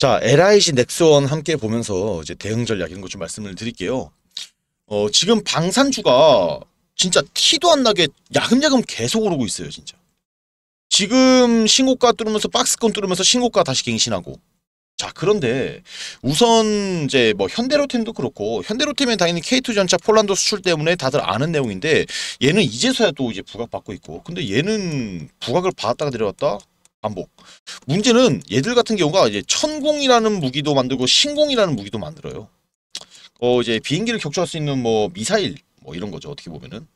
자, LIG 넥스원 함께 보면서 이제 대응 전략 이런 것 좀 말씀을 드릴게요. 어, 지금 방산주가 진짜 티도 안 나게 야금야금 계속 오르고 있어요, 진짜. 지금 신고가 뚫으면서 박스권 뚫으면서 신고가 다시 갱신하고. 자, 그런데 우선 이제 뭐 현대로템도 그렇고 현대로템은 당연히 K2 전차 폴란드 수출 때문에 다들 아는 내용인데 얘는 이제서야 또 이제 부각받고 있고 근데 얘는 부각을 받았다가 내려왔다 반복. 문제는 얘들 같은 경우가 이제 천공이라는 무기도 만들고 신공이라는 무기도 만들어요. 어 이제 비행기를 격추할 수 있는 뭐 미사일 뭐 이런 거죠. 어떻게 보면은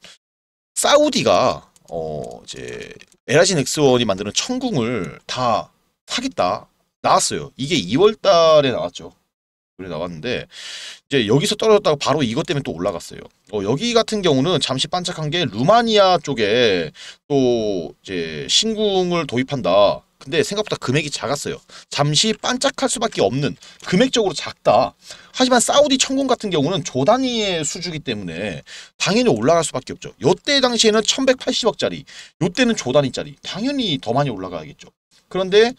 사우디가 어 이제 에라진 엑스원이 만드는 천궁을 다 사겠다 나왔어요. 이게 2월 달에 나왔죠. 노래 나왔는데 이제 여기서 떨어졌다가 바로 이것 때문에 또 올라갔어요. 어, 여기 같은 경우는 잠시 반짝한 게 루마니아 쪽에 또 이제 신궁을 도입한다. 근데 생각보다 금액이 작았어요. 잠시 반짝할 수밖에 없는 금액적으로 작다. 하지만 사우디 천궁 같은 경우는 조단위의 수주기 때문에 당연히 올라갈 수밖에 없죠. 요때 당시에는 1180억짜리, 요때는 조단위짜리. 당연히 더 많이 올라가야겠죠. 그런데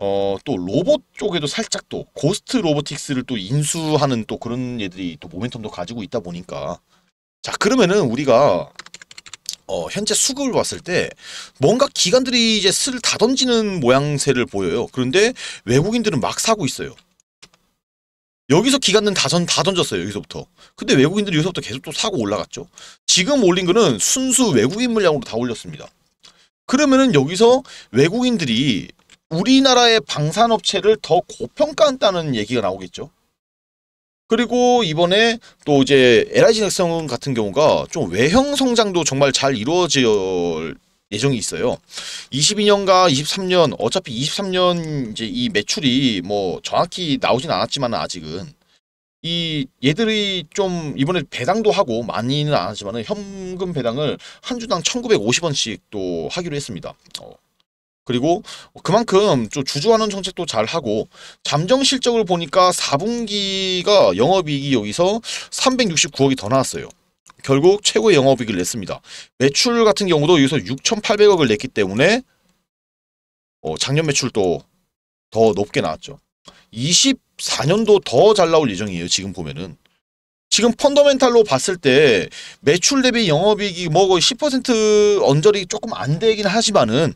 어, 또 로봇 쪽에도 살짝 또 고스트 로보틱스를 또 인수하는 또 그런 얘들이 또 모멘텀도 가지고 있다 보니까 자 그러면은 우리가 어, 현재 수급을 봤을 때 뭔가 기관들이 이제 슬다 던지는 모양새를 보여요. 그런데 외국인들은 막 사고 있어요. 여기서 기관은 다, 전, 다 던졌어요. 여기서부터. 근데 외국인들이 여기서부터 계속 또 사고 올라갔죠. 지금 올린 거는 순수 외국인 물량으로 다 올렸습니다. 그러면은 여기서 외국인들이 우리나라의 방산업체를 더 고평가한다는 얘기가 나오겠죠. 그리고 이번에 또 이제 LIG넥슨 같은 경우가 좀 외형 성장도 정말 잘 이루어질 예정이 있어요. 22년과 23년 어차피 23년 이제 이 매출이 뭐 정확히 나오진 않았지만 아직은 이 얘들이 좀 이번에 배당도 하고 많이는 안 하지만 현금 배당을 한 주당 1950원씩 또 하기로 했습니다. 어. 그리고 그만큼 좀 주주하는 정책도 잘 하고 잠정 실적을 보니까 4분기가 영업이익이 여기서 369억이 더 나왔어요. 결국 최고의 영업이익을 냈습니다. 매출 같은 경우도 여기서 6,800억을 냈기 때문에 어, 작년 매출도 더 높게 나왔죠. 24년도 더 잘 나올 예정이에요. 지금 보면은. 지금 펀더멘탈로 봤을 때 매출 대비 영업이익이 뭐 거의 10% 언저리 조금 안 되긴 하지만은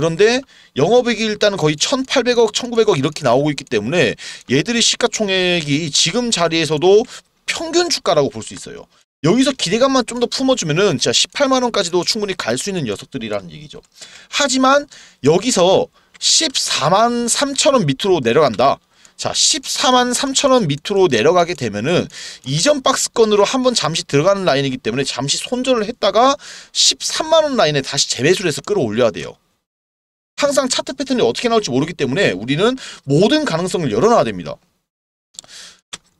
그런데 영업액이 일단 거의 1,800억, 1,900억 이렇게 나오고 있기 때문에 얘들의 시가총액이 지금 자리에서도 평균 주가라고 볼 수 있어요. 여기서 기대감만 좀 더 품어주면은 진짜 18만 원까지도 충분히 갈 수 있는 녀석들이라는 얘기죠. 하지만 여기서 14만 3천 원 밑으로 내려간다. 자 14만 3천원 밑으로 내려가게 되면은 이전 박스권으로 한번 잠시 들어가는 라인이기 때문에 잠시 손절을 했다가 13만원 라인에 다시 재매수를 해서 끌어올려야 돼요. 항상 차트 패턴이 어떻게 나올지 모르기 때문에 우리는 모든 가능성을 열어놔야 됩니다.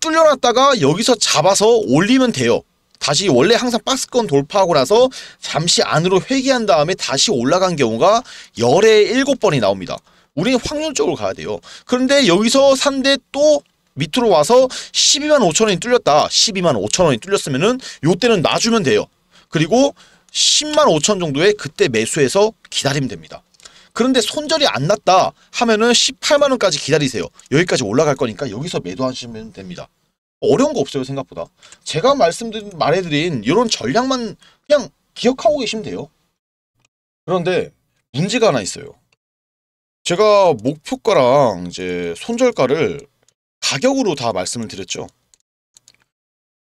뚫려놨다가 여기서 잡아서 올리면 돼요. 다시 원래 항상 박스권 돌파하고 나서 잠시 안으로 회귀한 다음에 다시 올라간 경우가 열에 일곱 번이 나옵니다. 우리는 확률적으로 가야 돼요. 그런데 여기서 산대 또 밑으로 와서 12만 5천 원이 뚫렸다. 12만 5천 원이 뚫렸으면은 요때는 놔주면 돼요. 그리고 10만 5천 정도에 그때 매수해서 기다리면 됩니다. 그런데 손절이 안 났다 하면은 18만원까지 기다리세요. 여기까지 올라갈 거니까 여기서 매도하시면 됩니다. 어려운 거 없어요 생각보다. 제가 말씀드린 말해드린 이런 전략만 그냥 기억하고 계시면 돼요. 그런데 문제가 하나 있어요. 제가 목표가랑 이제 손절가를 가격으로 다 말씀을 드렸죠.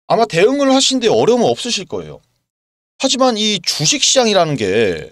아마 대응을 하시는데 어려움은 없으실 거예요. 하지만 이 주식시장이라는 게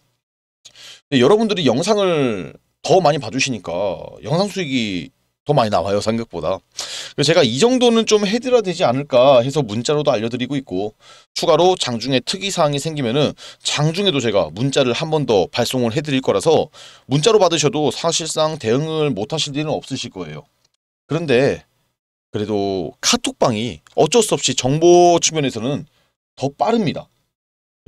여러분들이 영상을 더 많이 봐주시니까 영상 수익이 더 많이 나와요 생각보다 그래서 제가 이 정도는 좀 해드려야 되지 않을까 해서 문자로도 알려드리고 있고 추가로 장중에 특이사항이 생기면은 장중에도 제가 문자를 한 번 더 발송을 해드릴 거라서 문자로 받으셔도 사실상 대응을 못하실 일은 없으실 거예요 그런데 그래도 카톡방이 어쩔 수 없이 정보 측면에서는 더 빠릅니다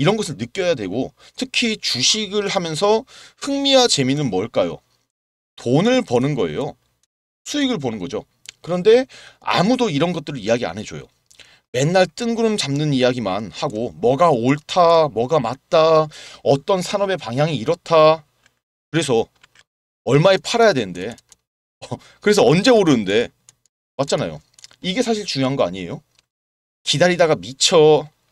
이런 것을 느껴야 되고 특히 주식을 하면서 흥미와 재미는 뭘까요? 돈을 버는 거예요. 수익을 보는 거죠. 그런데 아무도 이런 것들을 이야기 안 해줘요. 맨날 뜬구름 잡는 이야기만 하고 뭐가 옳다, 뭐가 맞다, 어떤 산업의 방향이 이렇다. 그래서 얼마에 팔아야 되는데 어, 그래서 언제 오르는데 맞잖아요. 이게 사실 중요한 거 아니에요? 기다리다가 미쳐